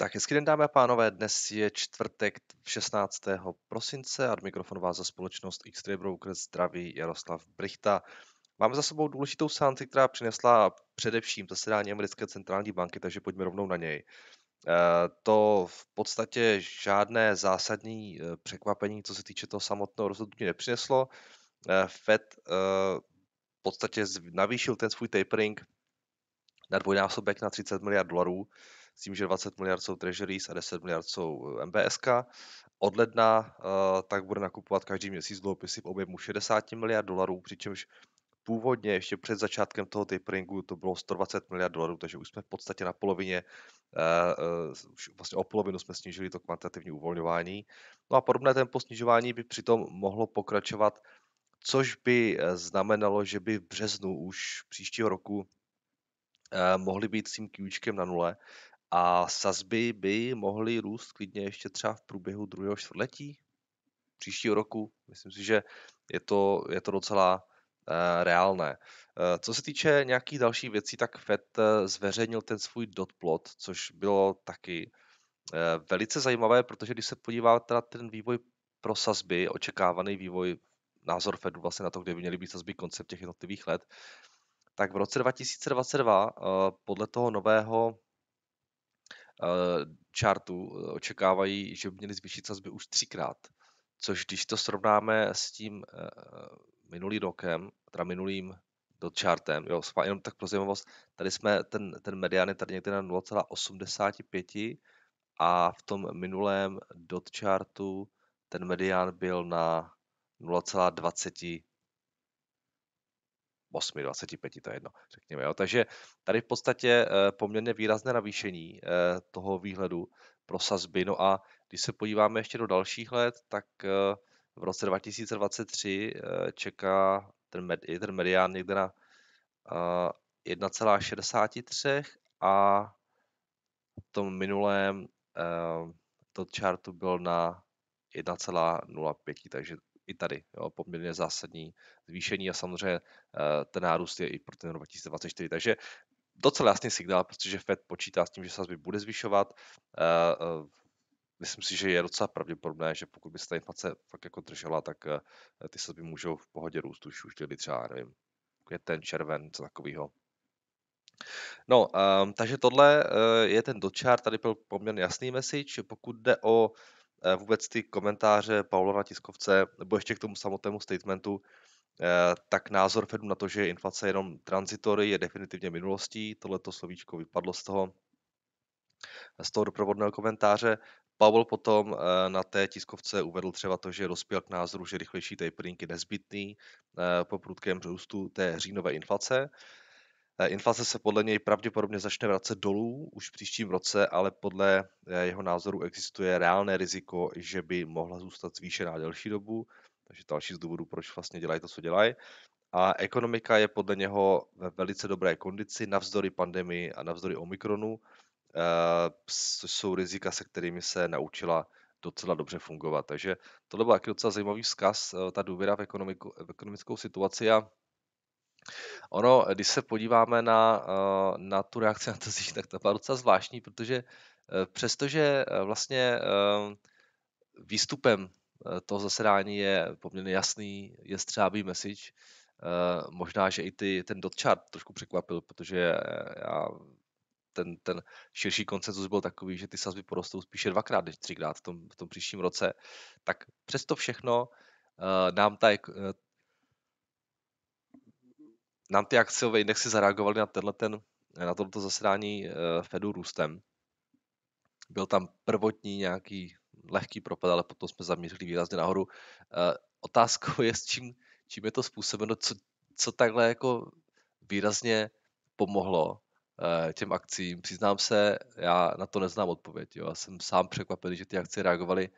Tak hezký den, dámy a pánové, dnes je čtvrtek 16. prosince a mikrofon vás za společnost x Broker zdraví Jaroslav Brichta. Máme za sebou důležitou sánci, která přinesla především zasedání americké centrální banky, takže pojďme rovnou na něj. Eh, to v podstatě žádné zásadní eh, překvapení, co se týče toho samotného rozhodnutí, nepřineslo. Eh, Fed v podstatě navýšil ten svůj tapering na dvojnásobek na 30 miliard dolarů s tím, že 20 miliard jsou treasuries a 10 miliard jsou eh, MBSK. Od ledna eh, tak bude nakupovat každý měsíc dluhopisy v objemu 60 miliard dolarů, přičemž původně ještě před začátkem toho taperingu to bylo 120 miliard dolarů, takže už jsme v podstatě na polovině, eh, vlastně o polovinu jsme snížili to kvantitativní uvolňování. No a podobné tempo snižování by přitom mohlo pokračovat, což by znamenalo, že by v březnu už příštího roku mohly být s tím Qčkem na nule a sazby by mohly růst klidně ještě třeba v průběhu druhého čtvrtletí příštího roku. Myslím si, že je to, je to docela e, reálné. E, co se týče nějakých dalších věcí, tak Fed eh, zveřejnil ten svůj dotplot, což bylo taky e, velice zajímavé, protože když se podíváte na ten vývoj pro sazby, očekávaný vývoj, názor Fedu vlastně na to, kde by měly být sazby koncept těch jednotlivých let, tak v roce 2022 podle toho nového chartu eh, eh, očekávají, že by měli zvýšit sazby už třikrát. Což když to srovnáme s tím eh, minulý rokem, teda minulým do chartem, jo, jenom tak pro zajímavost, tady jsme, ten, ten medián je tady někde na 0,85 a v tom minulém dot chartu ten medián byl na 0,20 8, 25, to je jedno, řekněme. Jo. Takže tady v podstatě eh, poměrně výrazné navýšení eh, toho výhledu pro sazby. No a když se podíváme ještě do dalších let, tak eh, v roce 2023 čeká ten, med, ten medián někde na 1,63 a v tom minulém to chartu byl na 1,05, takže i tady jo, poměrně zásadní zvýšení a samozřejmě eh, ten nárůst je i pro ten rok 2024. Takže docela jasný signál, protože Fed počítá s tím, že sazby bude zvyšovat. Eh, eh, myslím si, že je docela pravděpodobné, že pokud by se ta inflace fakt jako držela, tak ty sazby můžou v pohodě růst už, už dělit třeba, nevím, květen, jako červen, co takového. No, um, takže tohle uh, je ten dočár, tady byl poměrně jasný message. Pokud jde o uh, Eh, vůbec ty komentáře Paula na tiskovce, nebo ještě k tomu samotnému statementu, eh, tak názor Fedu na to, že inflace je jenom transitory, je definitivně minulostí. Tohleto slovíčko vypadlo z toho, z toho doprovodného komentáře. Pavel potom eh, na té tiskovce uvedl třeba to, že dospěl k názoru, že rychlejší tapering je nezbytný po prudkém růstu té říjnové inflace. Eh, inflace se podle něj pravděpodobně začne vracet dolů už v příštím roce, ale podle eh, jeho názoru existuje reálné riziko, že by mohla zůstat zvýšená delší dobu, takže další z důvodů, proč vlastně dělají to, co dělají. A ekonomika je podle něho ve velice dobré kondici navzdory pandemii a navzdory Omikronu, což eh, jsou rizika, se kterými se naučila docela dobře fungovat. Takže tohle byl taky docela zajímavý vzkaz, ta důvěra v, ekonomiku, v ekonomickou situaci a Ono, když se podíváme na, eh, na tu reakci na to tak to byla docela zvláštní, protože eh, přestože eh, vlastně výstupem toho zasedání je poměrně jasný, je střábý message, možná, že i ty, ten dot trošku překvapil, protože já ten, ten širší koncenzus byl takový, že ty sazby porostou spíše dvakrát než třikrát v tom, v tom příštím roce, tak přesto všechno nám ta, nám ty akciové indexy zareagovaly na, tenhle ten, na toto zasedání eh, Fedu růstem. Byl tam prvotní nějaký lehký propad, ale potom jsme zamířili výrazně nahoru. Eh, otázkou je, s čím, čím je to způsobeno, co, co takhle jako výrazně pomohlo eh, těm akcím. Přiznám se, já na to neznám odpověď. Jo. Já jsem sám překvapený, že ty akcie reagovaly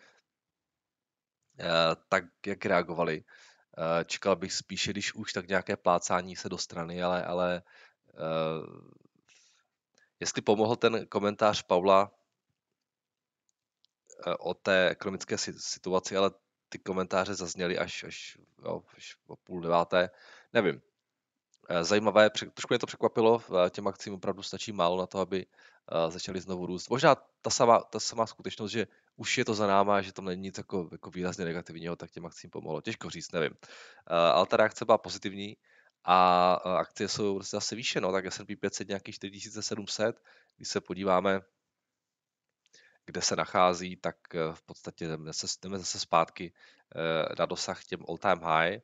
tak, jak reagovaly. Eh, čekal bych spíše, když už, tak nějaké plácání se do strany, ale, ale eh, jestli pomohl ten komentář Paula eh, o té ekonomické situaci, ale ty komentáře zazněly až, až, jo, až o půl deváté, nevím. Zajímavé, trošku mě to překvapilo, těm akcím opravdu stačí málo na to, aby začaly znovu růst. Možná ta sama, ta sama skutečnost, že už je to za náma, že tam není nic jako, jako výrazně negativního, tak těm akcím pomohlo. Těžko říct, nevím. Uh, ale ta reakce byla pozitivní a uh, akcie jsou prostě zase výše, no, tak S&P 500 nějakých 4700, když se podíváme, kde se nachází, tak uh, v podstatě jdeme zase, jdeme zase zpátky uh, na dosah těm all-time high.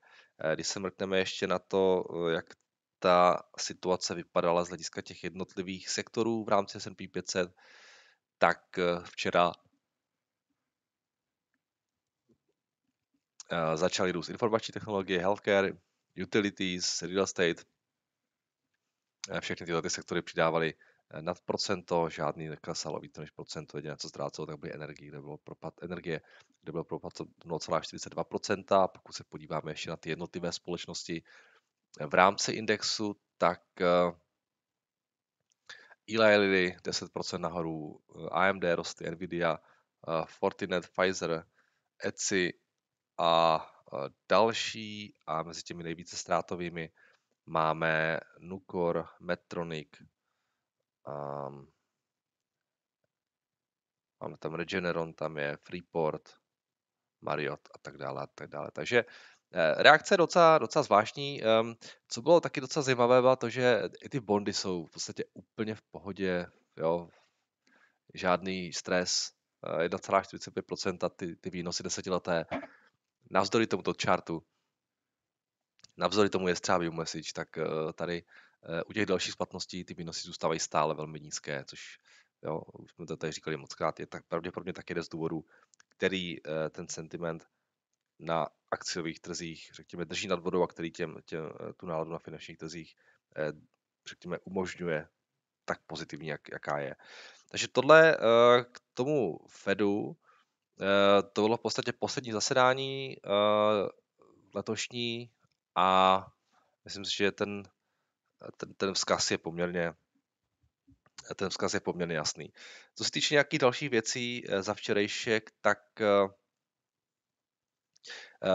Uh, když se mrkneme ještě na to, uh, jak ta situace vypadala z hlediska těch jednotlivých sektorů v rámci S&P 500, tak včera Eh, začaly růst informační technologie, healthcare, utilities, real estate. Eh, všechny tyto ty sektory přidávaly eh, nad procento, žádný neklesalo víc než procento, jediné, co ztrácelo, tak byly energie, kde bylo propad, energie, kde bylo propad 0,42%. Pokud se podíváme ještě na ty jednotlivé společnosti v rámci indexu, tak Eli Lilly 10% nahoru, AMD rostly, Nvidia, Fortinet, Pfizer, Etsy, a další, a mezi těmi nejvíce ztrátovými, máme Nucor, Metronic, um, máme tam Regeneron, tam je Freeport, Marriott a tak dále a tak dále. Takže eh, Reakce je docela, docela zvláštní. Co bylo taky docela zajímavé, bylo to, že i ty bondy jsou v podstatě úplně v pohodě, jo, žádný stres, 1,45% eh, ty, ty výnosy desetileté navzdory tomuto chartu, navzdory tomu je třeba message, tak eh, tady eh, u těch dalších splatností ty výnosy zůstávají stále velmi nízké, což jo, už jsme to tady říkali moc krát, je tak pravděpodobně také jeden z důvodů, který eh, ten sentiment na akciových trzích, řekněme, drží nad vodou a který těm, těm tu náladu na finančních trzích, řekněme, umožňuje tak pozitivní, jak, jaká je. Takže tohle k tomu Fedu Eh, to bylo v podstatě poslední zasedání eh, letošní a myslím si, že ten, ten, ten vzkaz je poměrně ten vzkaz je poměrně jasný. Co se týče nějakých dalších věcí eh, za včerejšek, tak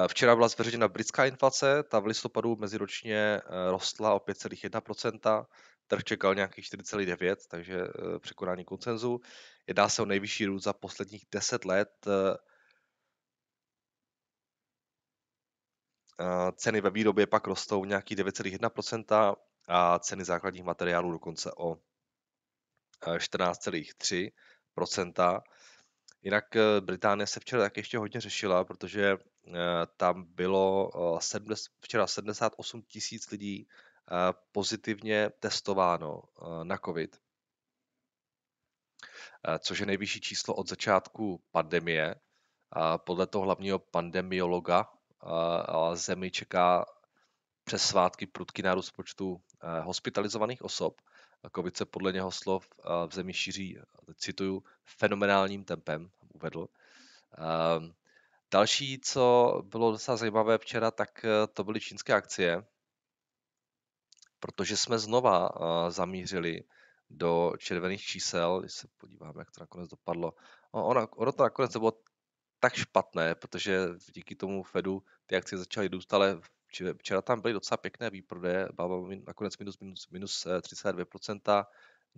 Včera byla zveřejněna britská inflace, ta v listopadu meziročně rostla o 5,1%. Trh čekal nějakých 4,9, takže eh, překonání koncenzu. Jedná se o nejvyšší růst za posledních 10 let. Eh, ceny ve výrobě pak rostou nějaký 9,1% a ceny základních materiálů dokonce o 14,3%. Eh, Jinak Británie se včera tak ještě hodně řešila, protože tam bylo 70, včera 78 tisíc lidí Eh, pozitivně testováno eh, na COVID, eh, což je nejvyšší číslo od začátku pandemie. Podle toho hlavního pandemiologa zemi čeká přes svátky prudký nárůst počtu hospitalizovaných osob. COVID se podle něho slov v zemi šíří, cituju, fenomenálním tempem, uvedl. Další, co bylo docela zajímavé včera, tak to byly čínské akcie protože jsme znova eh, zamířili do červených čísel, když se podíváme, jak to nakonec dopadlo. Ono, ono to nakonec bylo tak špatné, protože díky tomu Fedu ty akcie začaly růst, ale včera tam byly docela pěkné výprodeje, Baba nakonec minus, minus, minus 32%, eh,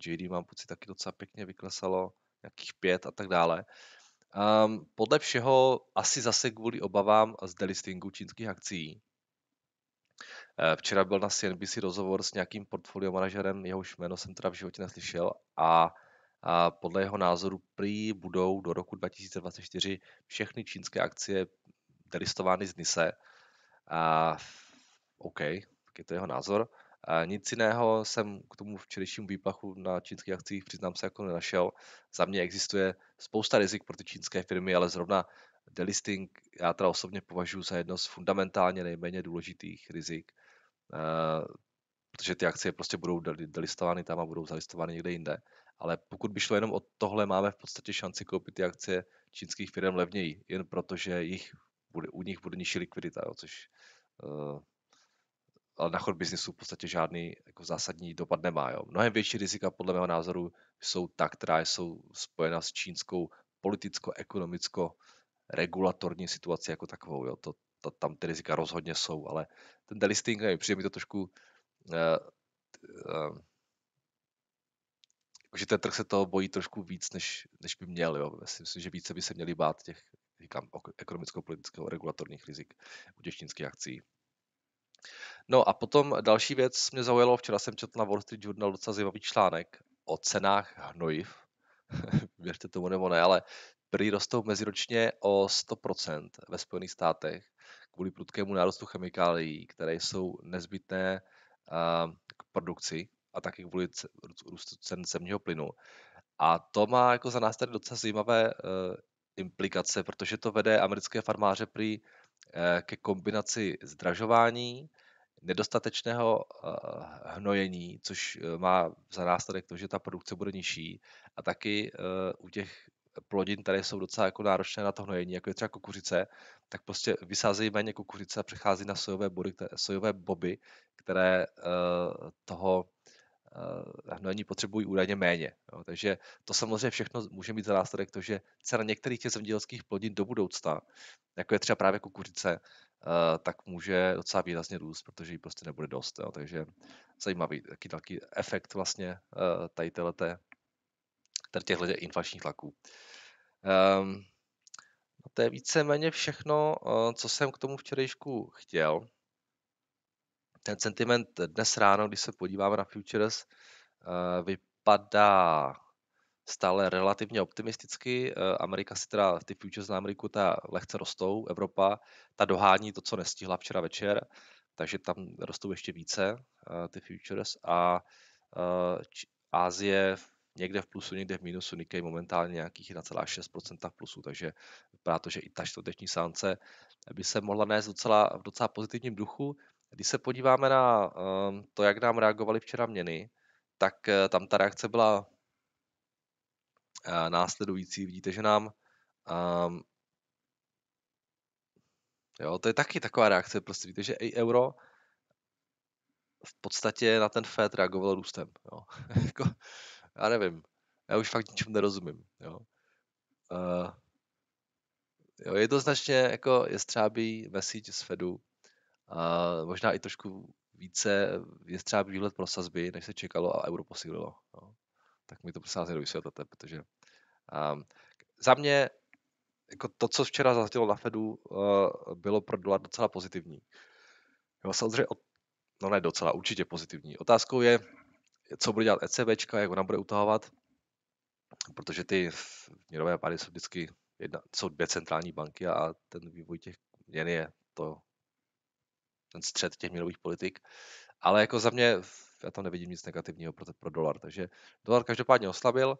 JD mám pocit taky docela pěkně vyklesalo, nějakých 5 a tak dále. Um, podle všeho asi zase kvůli obavám z delistingu čínských akcí, Eh, včera byl na CNBC rozhovor s nějakým portfolio manažerem, jehož jméno jsem teda v životě neslyšel a, a podle jeho názoru prý budou do roku 2024 všechny čínské akcie delistovány z NISE. A, OK, tak je to jeho názor. A nic jiného jsem k tomu včerejšímu výplachu na čínských akcích, přiznám se, jako nenašel. Za mě existuje spousta rizik pro ty čínské firmy, ale zrovna delisting já teda osobně považuji za jedno z fundamentálně nejméně důležitých rizik. Eh, protože ty akcie prostě budou delistovány tam a budou zalistovány někde jinde. Ale pokud by šlo jenom o tohle, máme v podstatě šanci koupit ty akcie čínských firm levněji, jen protože jich bude, u nich bude nižší likvidita, jo, což uh, ale na chod biznisu v podstatě žádný jako zásadní dopad nemá. Jo. Mnohem větší rizika podle mého názoru jsou ta, která jsou spojena s čínskou politicko-ekonomicko regulatorní situaci jako takovou. Jo. To, ta, tam ty rizika rozhodně jsou, ale ten delisting, nevím, přijde mi to trošku, uh, uh, že ten trh se toho bojí trošku víc, než, než by měl. Jo. Myslím, že více by se měli bát těch říkám, ekonomicko-politického regulatorních rizik u těch akcí. No a potom další věc mě zaujalo, včera jsem četl na Wall Street Journal docela zajímavý článek o cenách hnojiv. Věřte tomu nebo ne, ale prý rostou meziročně o 100% ve Spojených státech kvůli prudkému nárůstu chemikálií, které jsou nezbytné k produkci a taky kvůli růstu cen zemního plynu. A to má jako za nás tady docela zajímavé e, implikace, protože to vede americké farmáře prý e, ke kombinaci zdražování, nedostatečného e, hnojení, což má za následek to, že ta produkce bude nižší a taky u těch plodin, které jsou docela jako náročné na to hnojení, jako je třeba kukuřice, tak prostě vysázejí méně kukuřice a přechází na sojové, body, které, sojové boby, které uh, toho uh, hnojení potřebují údajně méně. Jo. Takže to samozřejmě všechno může mít za následek to, že cena některých těch zemědělských plodin do budoucna, jako je třeba právě kukuřice, Uh, tak může docela výrazně růst, protože jí prostě nebude dost. Jo. Takže zajímavý, taky, taky efekt vlastně uh, tady těchto inflačních tlaků. Um, to je víceméně všechno, eh, co jsem k tomu včerejšku chtěl. Ten sentiment dnes ráno, když se podíváme na futures, eh, vypadá stále relativně optimisticky. Eh, Amerika si teda, ty futures na Ameriku ta lehce rostou, Evropa ta dohání to, co nestihla včera večer, takže tam rostou ještě více ty futures a Asie někde v plusu, někde v minusu, Nikkei momentálně nějakých 1,6% v plusu, takže vypadá to, že i ta čtvrteční sánce by se mohla nést docela, v docela pozitivním duchu. Když se podíváme na ehm, to, jak nám reagovaly včera měny, tak eh, tam ta reakce byla eh, následující. Vidíte, že nám ehm, jo, to je taky taková reakce, prostě víte, že i euro v podstatě na ten FED reagoval růstem. Jo. Jako, já nevím, já už fakt ničemu nerozumím, jo. Uh, jo, značně jako je střábí message z Fedu a možná i trošku více je výhled pro sazby, než se čekalo a euro posílilo. Jo. Tak mi to prosím vás nedovysvětlete, protože um, za mě jako to, co včera zaznělo na Fedu, uh, bylo pro dolar docela pozitivní. Jo, samozřejmě, no ne docela, určitě pozitivní. Otázkou je, co bude dělat ECBčka, jak ona bude utahovat, protože ty měnové pády jsou vždycky jedna, jsou dvě centrální banky a ten vývoj těch měn je to ten střed těch měnových politik. Ale jako za mě, já tam nevidím nic negativního pro, pro dolar, takže dolar každopádně oslabil.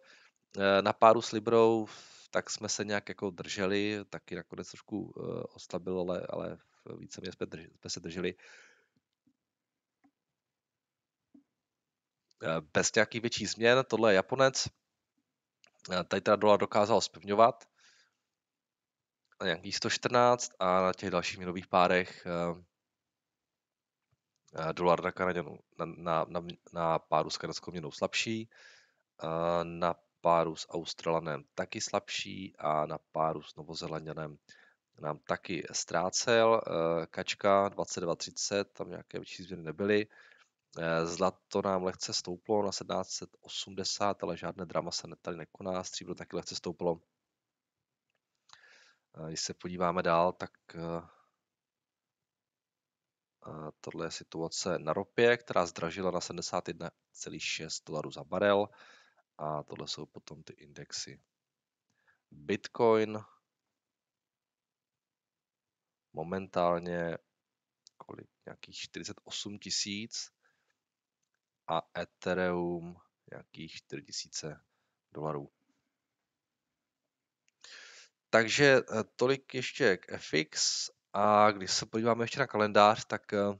Eh, na páru s Librou tak jsme se nějak jako drželi, taky nakonec trošku eh, oslabil, ale, ale více jsme, jsme se drželi. Eh, bez nějakých větších změn. Tohle je Japonec. Eh, tady teda dolar dokázal spevňovat na nějakých 114 a na těch dalších měnových párech eh, dolar na, Kanaděnu, na, na, na, na páru s kanadskou měnou slabší, na páru s Australanem taky slabší a na páru s Novozelanděnem nám taky ztrácel. Kačka 22.30, tam nějaké větší změny nebyly. Eh, zlato nám lehce stouplo na 1780, ale žádné drama se tady nekoná. Stříbro taky lehce stouplo. Eh, když se podíváme dál, tak eh, tohle je situace na ropě, která zdražila na 71,6 dolarů za barel. A tohle jsou potom ty indexy. Bitcoin momentálně kolik, nějakých 48 tisíc a Ethereum nějakých 4000 dolarů. Takže eh, tolik ještě k FX a když se podíváme ještě na kalendář, tak eh,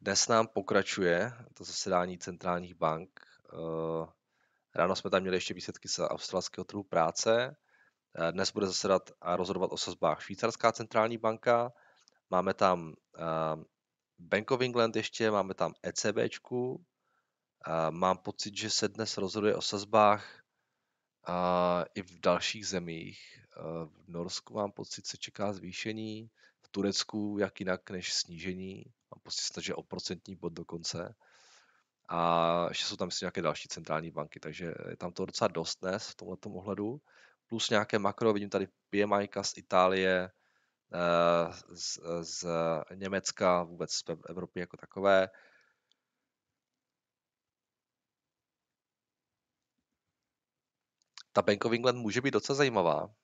dnes nám pokračuje to zasedání centrálních bank. Eh, ráno jsme tam měli ještě výsledky z australského trhu práce. Dnes bude zasedat a rozhodovat o sazbách švýcarská centrální banka. Máme tam Bank of England ještě, máme tam ECBčku, mám pocit, že se dnes rozhoduje o sazbách i v dalších zemích. V Norsku mám pocit, se čeká zvýšení, v Turecku jak jinak než snížení, mám pocit, že o procentní bod dokonce. A ještě jsou tam myslím nějaké další centrální banky, takže je tam to docela dost dnes v tomto ohledu. Plus nějaké makro, vidím tady PMI z Itálie, z, z Německa, vůbec z Evropy jako takové. Ta Bank of England může být docela zajímavá,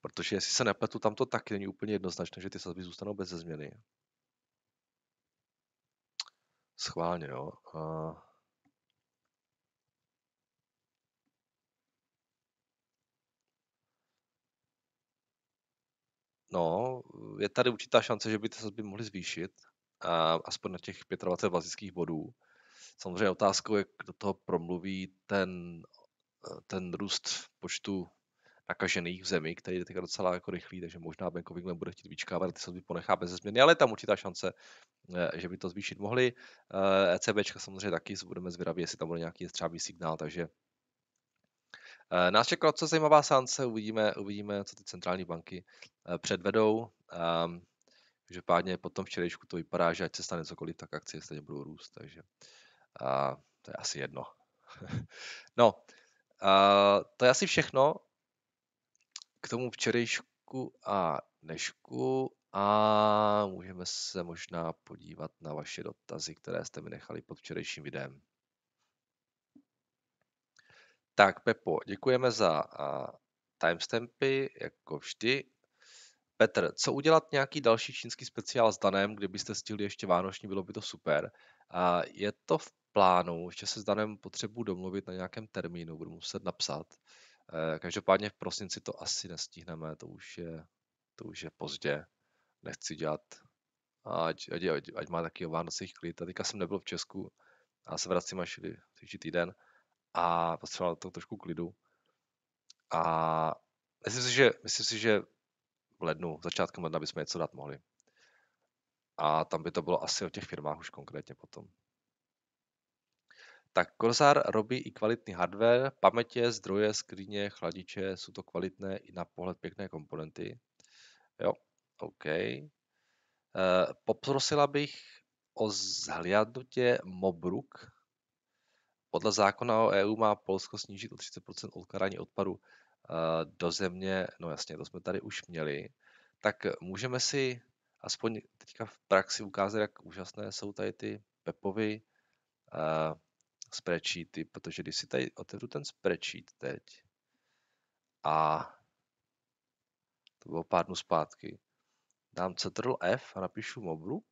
protože jestli se nepletu, tam to taky není úplně jednoznačné, že ty sazby zůstanou bez změny. Schválně, jo. No, je tady určitá šance, že by ty sazby mohly zvýšit, a aspoň na těch 25 bazických bodů. Samozřejmě otázkou je, kdo toho promluví ten, eh, ten růst počtu nakažených v zemi, který je teď docela jako rychlý, takže možná England bude chtít vyčkávat, ty sazby ponechá bez změny, ale je tam určitá šance, eh, že by to zvýšit mohli. Eh, ECBčka samozřejmě taky budeme zvědaví, jestli tam bude nějaký střábý signál, takže Eh, nás čeká co zajímavá sánce, uvidíme, uvidíme, co ty centrální banky eh, předvedou. Ehm, každopádně po tom včerejšku to vypadá, že ať se stane cokoliv, tak akcie stejně budou růst, takže a, eh, to je asi jedno. no, a, to je asi všechno k tomu včerejšku a dnešku a můžeme se možná podívat na vaše dotazy, které jste mi nechali pod včerejším videem. Tak Pepo, děkujeme za a, timestampy, jako vždy. Petr, co udělat nějaký další čínský speciál s Danem, kdybyste stihli ještě Vánoční, bylo by to super. A je to v plánu, ještě se s Danem potřebuji domluvit na nějakém termínu, budu muset napsat. E, každopádně v prosinci to asi nestihneme, to už je, to už je pozdě. Nechci dělat, ať, ať, ať, ať má taky o Vánocích klid. A teďka jsem nebyl v Česku a se vracím až příští týden a potřeboval to trošku klidu. A myslím si, že, myslím si, že v lednu, začátkem ledna bychom něco dát mohli. A tam by to bylo asi o těch firmách už konkrétně potom. Tak Corsair robí i kvalitní hardware, pamětě, zdroje, skříně, chladiče, jsou to kvalitné i na pohled pěkné komponenty. Jo, OK. E, poprosila bych o zhliadnutě Mobruk podle zákona o EU má Polsko snížit o 30 odkladání odpadu eh, do země, no jasně, to jsme tady už měli, tak můžeme si aspoň teďka v praxi ukázat, jak úžasné jsou tady ty Pepovy uh, spreadsheety, protože když si tady otevřu ten spreadsheet teď a to bylo pár dnů zpátky, dám Ctrl F a napíšu mobru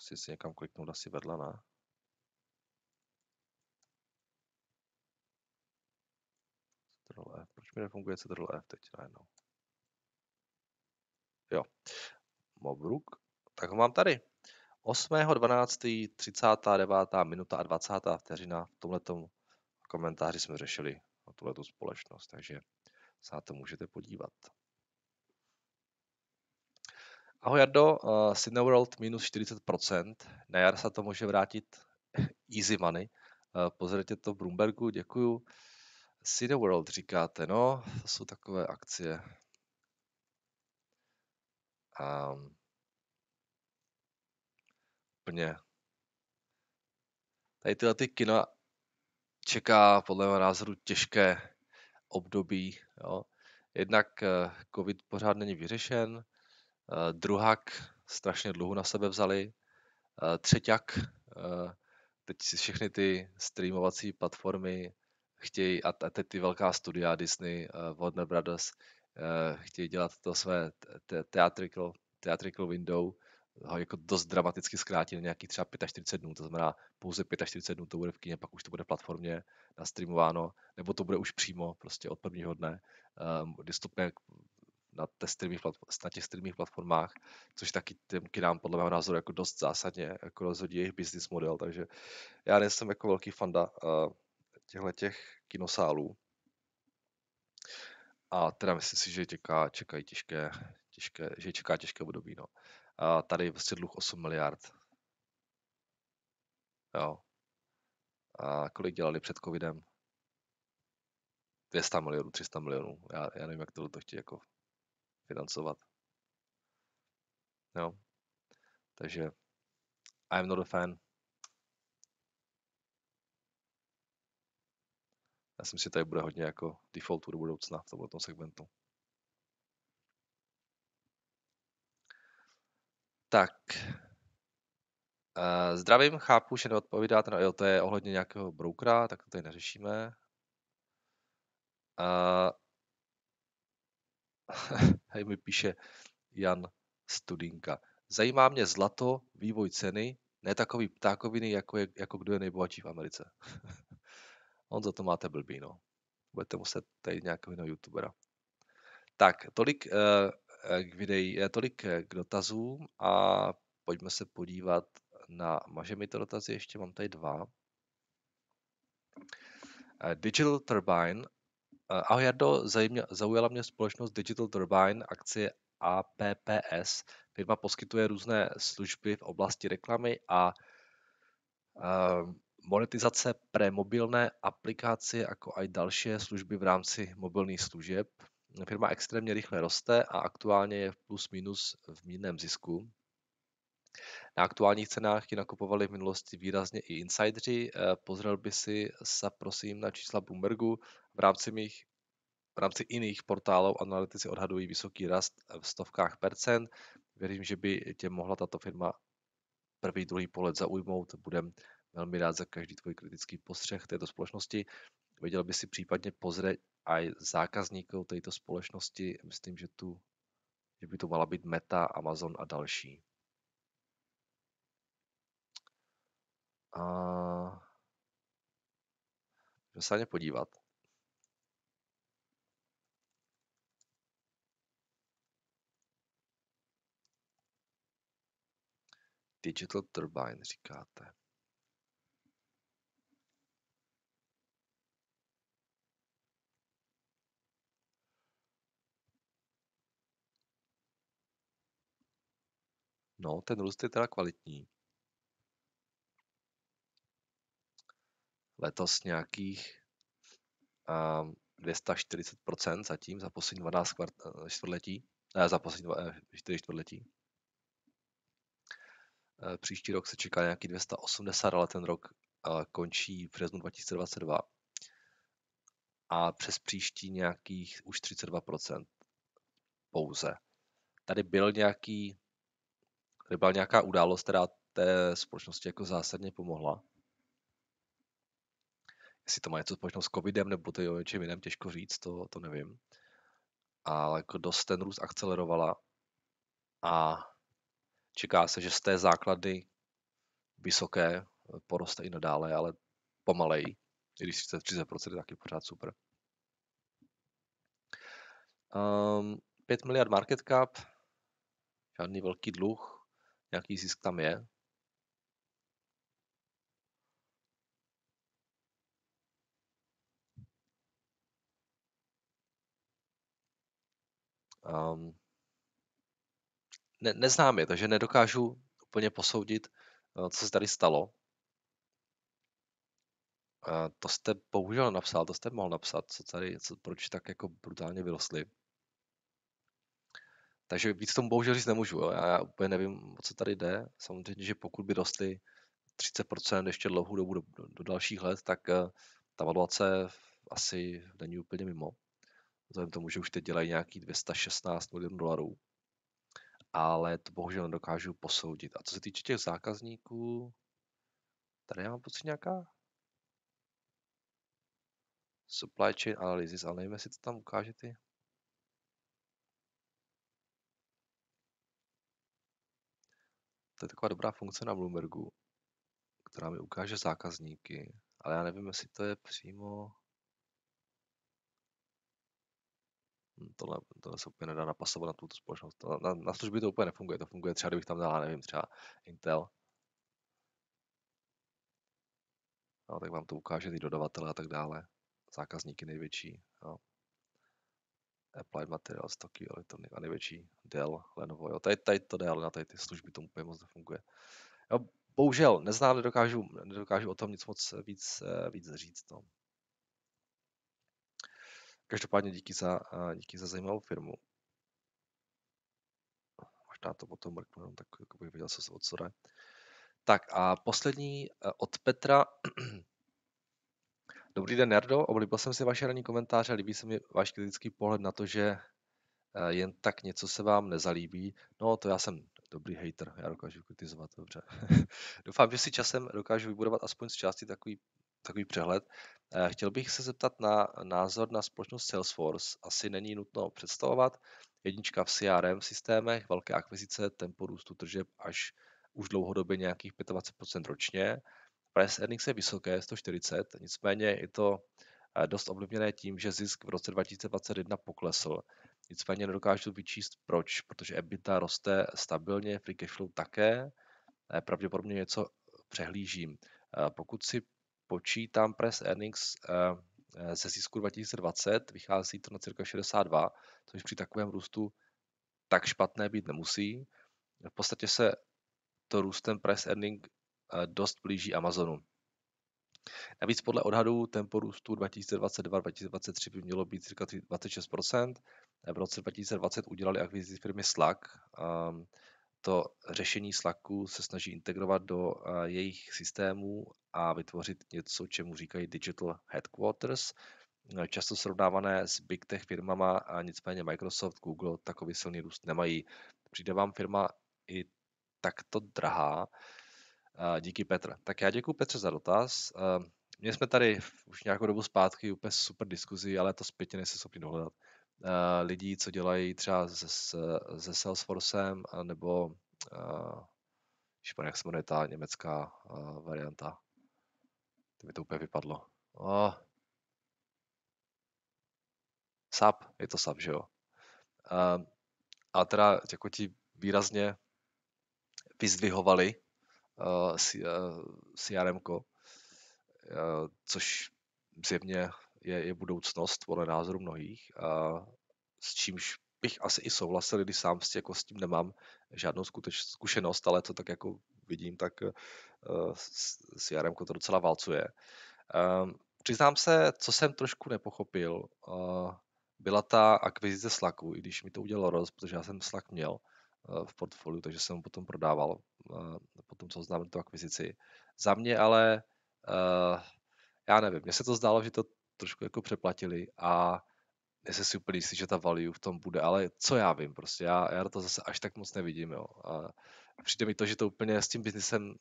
Zkusím si někam kliknout asi vedle, ne? Ctrl F. Proč mi nefunguje Ctrl F teď najednou? Jo. Mobruk. Tak ho mám tady. 8.12. 39. minuta a 20. vteřina. V tomto komentáři jsme řešili tuhle společnost, takže se na to můžete podívat. Ahoj Jardo, uh, Cineworld minus 40%, na jar se to může vrátit easy money. Uh, eh, pozrite to v Bloombergu, děkuju. Cineworld říkáte, no, to jsou takové akcie. Um, úplně. Tady tyhle ty kina čeká podle mého názoru těžké období. Jo. Jednak uh, covid pořád není vyřešen, Eh, druhák strašně dlouho na sebe vzali, eh, třeťak, eh, teď si všechny ty streamovací platformy chtějí, a teď ty velká studia Disney, Warner Brothers, chtějí dělat to své theatrical, theatrical window, ho jako dost dramaticky zkrátil nějaký třeba 45 dnů, to znamená pouze 45 dnů to bude v kině, pak už to bude platformně nastreamováno, nebo to bude už přímo prostě od prvního dne um, dostupné na, té streaming, na těch streaming platformách, což taky těm kinám podle mého názoru jako dost zásadně jako rozhodí jejich business model, takže já nejsem jako velký fanda uh, těch kinosálů. A teda myslím si, že čeká, čekají těžké, těžké, že čeká těžké období. No. A tady vlastně dluh 8 miliard. Jo. A kolik dělali před covidem? 200 milionů, 300 milionů. Já, já nevím, jak to, to chtějí jako financovat. Jo. Takže I'm not a fan. Já si myslím, že tady bude hodně jako defaultu do budoucna v tomto segmentu. Tak. Eh, zdravím, chápu, že neodpovídáte na je ohledně nějakého brokera, tak to tady neřešíme. Eh, tady mi píše Jan Studinka. Zajímá mě zlato, vývoj ceny, ne takový ptákoviny, jako, je, jako kdo je nejbohatší v Americe. On za to máte blbý, no. Budete muset tady nějakého jiného youtubera. Tak, tolik eh, eh k videí, eh, tolik eh, k dotazům a pojďme se podívat na, maže mi to dotazy, ještě mám tady dva. Eh, Digital Turbine Eh, ahoj Jardo, zaujala mě společnost Digital Turbine, akcie APPS. Firma poskytuje různé služby v oblasti reklamy a eh, monetizace pre mobilné aplikace, jako i další služby v rámci mobilních služeb. Firma extrémně rychle roste a aktuálně je v plus minus v mírném zisku. Na aktuálních cenách ji nakupovali v minulosti výrazně i insidři. Eh, pozrel by si se prosím na čísla Bloombergu. V rámci, mých, v rámci jiných portálů analytici odhadují vysoký rast eh, v stovkách percent. Věřím, že by tě mohla tato firma první, druhý pohled zaujmout. Budem velmi rád za každý tvůj kritický postřeh této společnosti. Věděl by si případně pozrieť a zákazníků této společnosti. Myslím, že tu že by to mala být Meta, Amazon a další. A... Můžeme se na ně podívat. Digital Turbine říkáte. No, ten růst je teda kvalitní. letos nějakých um, ehm, 240% zatím za poslední 12 kvart, eh, čtvrtletí, ne, eh, za poslední 4 eh, čtvrtletí. Příští rok se čeká nějaký 280, ale ten rok končí v březnu 2022 a přes příští nějakých už 32% pouze. Tady byl nějaký, byla nějaká událost, která té společnosti jako zásadně pomohla jestli to má něco společného s covidem, nebo to je o něčem jiném, těžko říct, to, to nevím. Ale jako dost ten růst akcelerovala a čeká se, že z té základy vysoké poroste i nadále, ale pomalej. I když 30% je taky pořád super. Um, ehm, 5 miliard market cap, žádný velký dluh, nějaký zisk tam je, Um, ne, neznám je, takže nedokážu úplně posoudit, eh, co se tady stalo. Uh, to jste bohužel napsal, to jste mohl napsat, co tady, co, proč tak jako brutálně vyrostly. Takže víc tomu bohužel říct nemůžu. Jo. Já, já úplně nevím, o co tady jde. Samozřejmě, že pokud by rostly 30% ještě dlouhou dobu do, do, do dalších let, tak uh, ta valuace asi není úplně mimo vzhledem tomu, že už teď dělají nějaký 216 milionů dolarů. Ale to bohužel nedokážu posoudit. A co se týče těch zákazníků, tady mám pocit nějaká supply chain analysis, ale nevím, jestli to tam ukáže ty. To je taková dobrá funkce na Bloombergu, která mi ukáže zákazníky, ale já nevím, jestli to je přímo tohle, tohle se úplně nedá napasovat na tuto společnost. Na, na, služby to úplně nefunguje, to funguje třeba, kdybych tam dal, nevím, třeba Intel. No, tak vám to ukáže ty dodavatele a tak dále, zákazníky největší. No. Applied Materials, Tokyo Electronics a největší Dell, Lenovo. Jo. Tady, tady to jde, ale na tady ty služby to úplně moc nefunguje. Jo, bohužel, neznám, nedokážu, nedokážu o tom nic moc eh, víc, eh, víc říct. No. Každopádně díky za, díky za zajímavou firmu. Možná to potom mrknu, tak, jako bych viděl, co se odsude. Tak a poslední e, od Petra. Dobrý den, Nerdo. Oblíbil jsem si vaše ranní komentáře, líbí se mi váš kritický pohled na to, že e, jen tak něco se vám nezalíbí. No, to já jsem dobrý hater, já dokážu kritizovat, dobře. Doufám, že si časem dokážu vybudovat aspoň z části takový takový přehled. Eh, chtěl bych se zeptat na názor na společnost Salesforce. Asi není nutno představovat. Jednička v CRM systémech, velké akvizice, tempo růstu tržeb až už dlouhodobě nějakých 25% ročně. Price earnings je vysoké, 140, nicméně je to eh, dost ovlivněné tím, že zisk v roce 2021 poklesl. Nicméně nedokážu vyčíst proč, protože EBITDA roste stabilně, free cash flow také, eh, pravděpodobně něco přehlížím. Pokud si počítám press earnings eh, eh, ze zisku 2020, vychází to na cirka 62, což při takovém růstu tak špatné být nemusí. V podstatě se to růstem press earning eh, dost blíží Amazonu. Navíc podle odhadů tempo růstu 2022-2023 by mělo být cirka 26%. V roce 2020 udělali akvizici firmy Slack, ehm, to řešení slaku se snaží integrovat do eh, jejich systémů a vytvořit něco, čemu říkají Digital Headquarters, eh, často srovnávané s big tech firmama, a nicméně Microsoft, Google takový silný růst nemají. Přijde vám firma i takto drahá. Eh, díky Petr. Tak já děkuji Petře za dotaz. Měli jsme tady už nějakou dobu zpátky úplně super diskuzi, ale to zpětně nejsem schopný dohledat. Eh, lidí, co dělají třeba se, se Salesforcem nebo špan, eh, jak se jmenuje ta německá eh, varianta. To mi to úplně vypadlo. Oh. SAP, je to SAP, že jo? Uh, a teda jako ti výrazně vyzdvihovali uh, CRM, uh, což zjevně je, je budoucnost podle názoru mnohých, a s čímž bych asi i souhlasil, když sám s, jako s tím nemám žádnou skuteč, zkušenost, ale co tak jako vidím, tak eh, s, s Jaremko to docela válcuje. Um, přiznám se, co jsem trošku nepochopil, eh, byla ta akvizice Slacku, i když mi to udělalo roz, protože já jsem Slack měl eh, v portfoliu, takže jsem ho potom prodával, potom co znám tu akvizici. Za mě ale, já nevím, mně se to zdálo, že to trošku jako přeplatili a nejsem si úplně jistý, že ta value v tom bude, ale co já vím, prostě já, já to zase až tak moc nevidím, jo. A přijde mi to, že to úplně s tím biznisem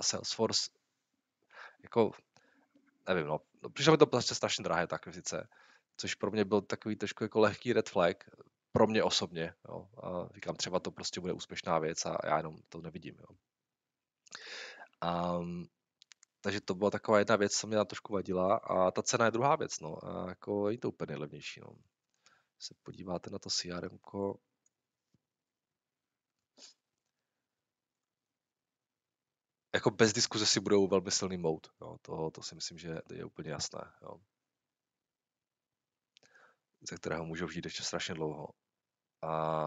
Salesforce jako, nevím, no, no přišlo mi to prostě strašně drahé, tak sice, což pro mě byl takový trošku jako lehký red flag, pro mě osobně, jo. A říkám, třeba to prostě bude úspěšná věc a já jenom to nevidím, jo. Um, takže to byla taková jedna věc, co mě na trošku vadila. A ta cena je druhá věc, no. A jako je to úplně nejlevnější, no. Když se podíváte na to CRM, jako bez diskuze si budou velmi silný mout. Jo. To, to si myslím, že je úplně jasné. Jo. Ze kterého můžou žít ještě strašně dlouho. A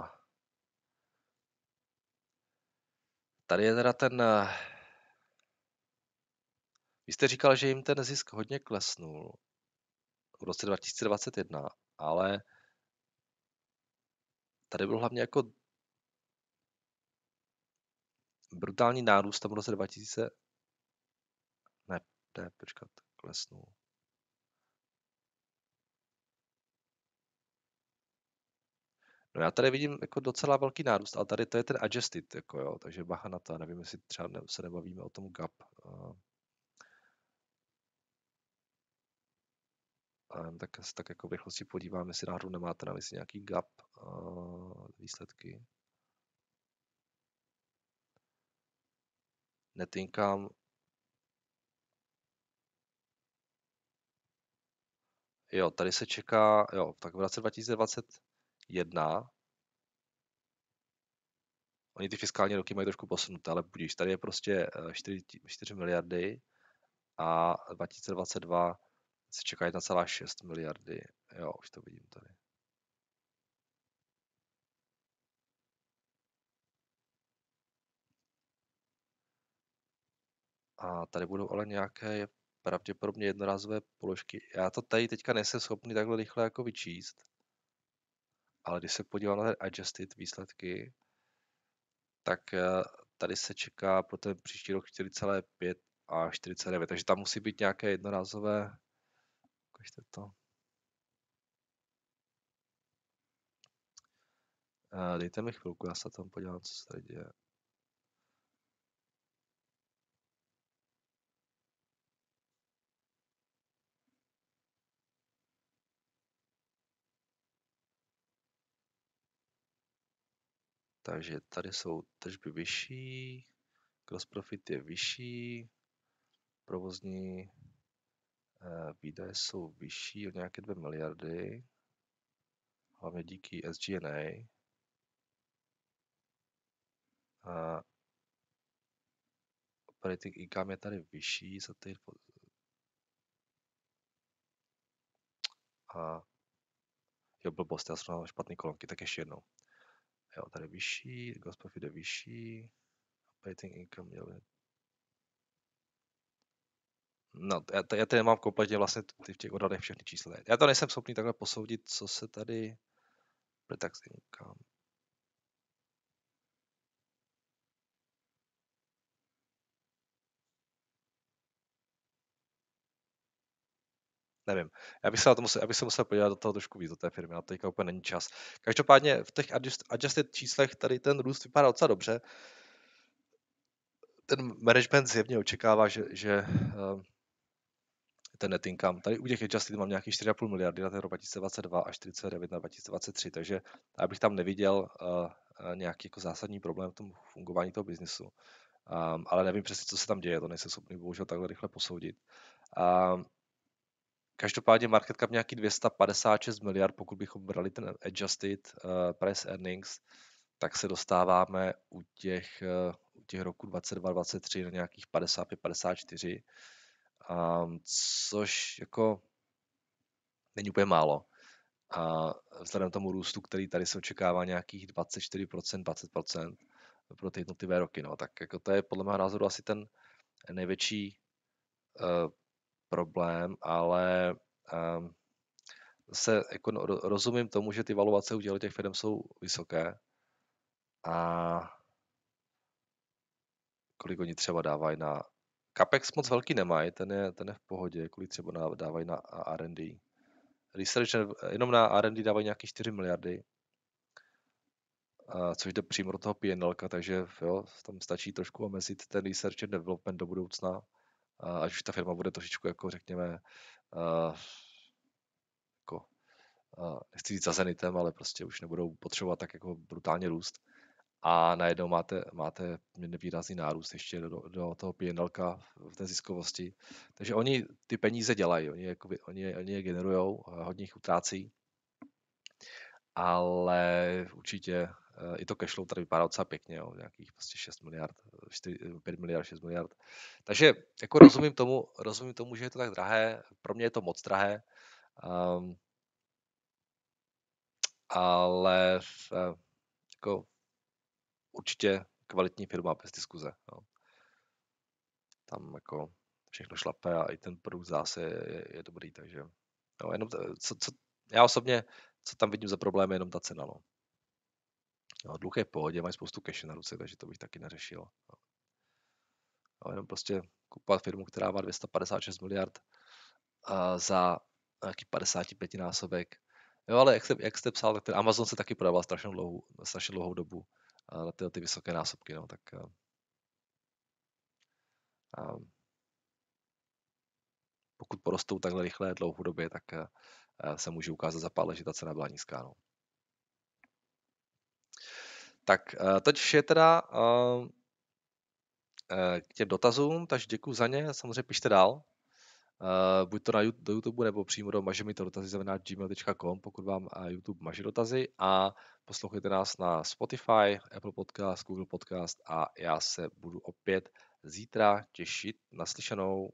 tady je teda ten eh, vy jste říkal, že jim ten zisk hodně klesnul v roce 2021, ale tady byl hlavně jako brutální nárůst tam v roce 2000. Ne, ne, počkat, klesnul. No já tady vidím jako docela velký nárůst, ale tady to je ten adjusted, jako jo, takže bacha na to, nevím, jestli třeba ne, se nebavíme o tom gap. Uh, tak, tak jako v rychlosti podívám, jestli náhodou nemáte na mysli nějaký gap uh, výsledky. Netinkám. Jo, tady se čeká, jo, tak v roce 2021 Oni ty fiskální roky mají trošku posunuté, ale budíš. Tady je prostě 4, eh, 4 miliardy a 2022 se čeká 1,6 miliardy. Jo, už to vidím tady. A tady budou ale nějaké pravděpodobně jednorázové položky. Já to tady teďka nejsem schopný takhle rychle jako vyčíst. Ale když se podívám na ten adjusted výsledky, tak eh, tady se čeká pro ten příští rok 4,5 a 4,9. Takže tam musí být nějaké jednorázové Ukažte to. Eh, dejte mi chvilku, já se tam podívám, co se tady děje. Takže tady jsou tržby vyšší, gross profit je vyšší, provozní Eh, výdaje jsou vyšší o nějaké 2 miliardy, hlavně díky SGNA. A operating income je tady vyšší za ty a jo, blbost, já jsem špatný kolonky, tak ještě jednou. Jo, tady vyšší, gross profit je vyšší, operating income měl No, já, já tady mám kompletně vlastně ty v těch odhadech všechny čísla. Já to nejsem schopný takhle posoudit, co se tady... Pretax nevím. Já bych se, na to musel, já bych se musel podívat do toho trošku víc, do té firmy, na to teďka úplně není čas. Každopádně v těch adjusted číslech tady ten růst vypadá docela dobře. Ten management zjevně očekává, že, že eh, ten net income. Tady u těch adjusted mám nějakých 4,5 miliardy na ten rok 2022 a 49 na 2023, takže abych tam neviděl uh, nějaký jako zásadní problém v tom fungování toho biznisu. Um, ehm, ale nevím přesně, co se tam děje, to nejsem schopný bohužel takhle rychle posoudit. Um, Každopádně market cap nějaký 256 miliard, pokud bychom brali ten adjusted uh, price earnings, tak se dostáváme u těch, uh, u těch roku 22-23 na nějakých 55-54 a, což jako není úplně málo. A vzhledem k tomu růstu, který tady se očekává nějakých 24%, 20% pro ty jednotlivé roky, no, tak jako to je podle mého názoru asi ten největší uh, problém, ale um, ehm, se jako no, rozumím tomu, že ty valuace u těch firm jsou vysoké a kolik oni třeba dávají na Capex moc velký nemají, ten je, ten je v pohodě, kolik třeba dávají na R&D. Research eh, jenom na R&D dávají nějaké 4 miliardy, což jde přímo do toho PNL, takže jo, tam stačí trošku omezit ten research and development do budoucna, až už ta firma bude trošičku, jako řekněme, eh, jako, eh, nechci říct za zenitem, ale prostě už nebudou potřebovat tak jako brutálně růst a najednou máte, máte výrazný nárůst ještě do, do toho PNL v té ziskovosti. Takže oni ty peníze dělají, oni, jakoby, oni, oni je generují, eh, hodně jich utrácí, ale určitě eh, i to cashflow tady vypadá docela pěkně, jo, nějakých prostě 6 miliard, 4, 5 miliard, 6 miliard. Takže jako rozumím tomu, rozumím tomu, že je to tak drahé, pro mě je to moc drahé, um, ale v, eh, jako určitě kvalitní firma, bez diskuze. No. Tam jako všechno šlape a i ten produkt zase je, je dobrý, takže no, jenom eh, co, co, já osobně, co tam vidím za problém, je jenom ta cena. No. No, dluh je v pohodě, mají spoustu cash na ruce, takže to bych taky neřešil. No. Jo, jenom prostě kupovat firmu, která má 256 miliard a eh, za nějaký 55 násobek. Jo, ale jak jste, jak jste psal, tak ten Amazon se taky prodával strašně dlouhou, strašně dlouhou dobu na tyhle ty vysoké násobky. No, tak, eh, a pokud porostou takhle rychle dlouhodobě, tak eh, eh, se může ukázat za že ta cena byla nízká. No. Tak teď vše teda k těm dotazům, takže děkuji za ně, samozřejmě pište dál, Uh, buď to na, do YouTube nebo přímo do mažemi to dotazy znamená gmail.com, pokud vám eh, YouTube maže dotazy a poslouchejte nás na Spotify, Apple Podcast, Google Podcast a já se budu opět zítra těšit na slyšenou.